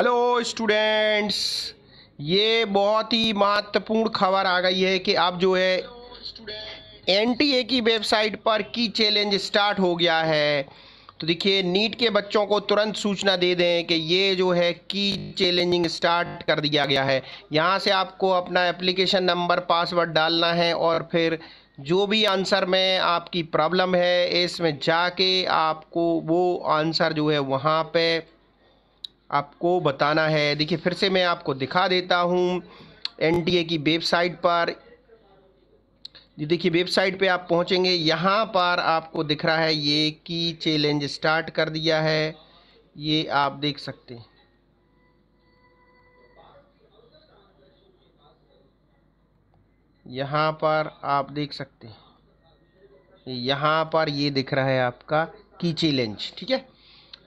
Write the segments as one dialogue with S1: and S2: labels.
S1: hello students ये बहुत ही महत्वपूर्ण खबर आ गई है कि अब जो है एन की वेबसाइट पर की चैलेंज स्टार्ट हो गया है तो देखिए नीट के बच्चों को तुरंत सूचना दे दें कि ये जो है की चैलेंजिंग स्टार्ट कर दिया गया है यहाँ से आपको अपना एप्लीकेशन नंबर पासवर्ड डालना है और फिर जो भी आंसर में आपकी प्रॉब्लम है इसमें जाके आपको वो आंसर जो है वहाँ पे आपको बताना है देखिए फिर से मैं आपको दिखा देता हूँ एनटीए की वेबसाइट पर देखिए वेबसाइट पे आप पहुँचेंगे यहाँ पर आपको दिख रहा है ये की चैलेंज स्टार्ट कर दिया है ये आप देख सकते हैं यहाँ पर आप देख सकते हैं यहाँ पर ये दिख रहा है आपका की चैलेंज ठीक है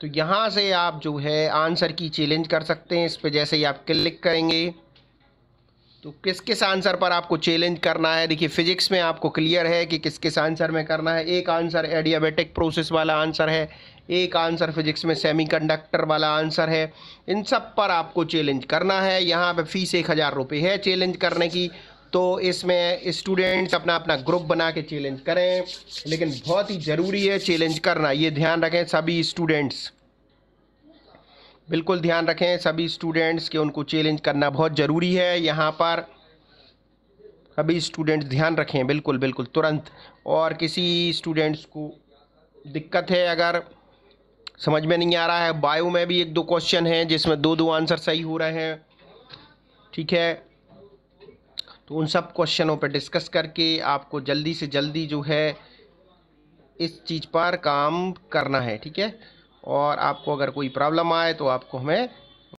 S1: तो यहाँ से आप जो है आंसर की चैलेंज कर सकते हैं इस पर जैसे ही आप क्लिक करेंगे तो किस किस आंसर पर आपको चैलेंज करना है देखिए फिजिक्स में आपको क्लियर है कि किस किस आंसर में करना है एक आंसर एडियाबेटिक प्रोसेस वाला आंसर है एक आंसर फिजिक्स में सेमीकंडक्टर वाला आंसर है इन सब पर आपको चैलेंज करना है यहाँ पे फीस एक हज़ार रुपये है चैलेंज करने की तो इसमें स्टूडेंट्स अपना अपना ग्रुप बना के चैलेंज करें लेकिन बहुत ही ज़रूरी है चैलेंज करना ये ध्यान रखें सभी स्टूडेंट्स बिल्कुल ध्यान रखें सभी स्टूडेंट्स के उनको चैलेंज करना बहुत ज़रूरी है यहाँ पर सभी स्टूडेंट्स ध्यान रखें बिल्कुल बिल्कुल तुरंत और किसी स्टूडेंट्स को दिक्कत है अगर समझ में नहीं आ रहा है बायो में भी एक दो क्वेश्चन हैं जिसमें दो दो आंसर सही हो रहे हैं ठीक है तो उन सब क्वेश्चनों पर डिस्कस करके आपको जल्दी से जल्दी जो है इस चीज़ पर काम करना है ठीक है और आपको अगर कोई प्रॉब्लम आए तो आपको हमें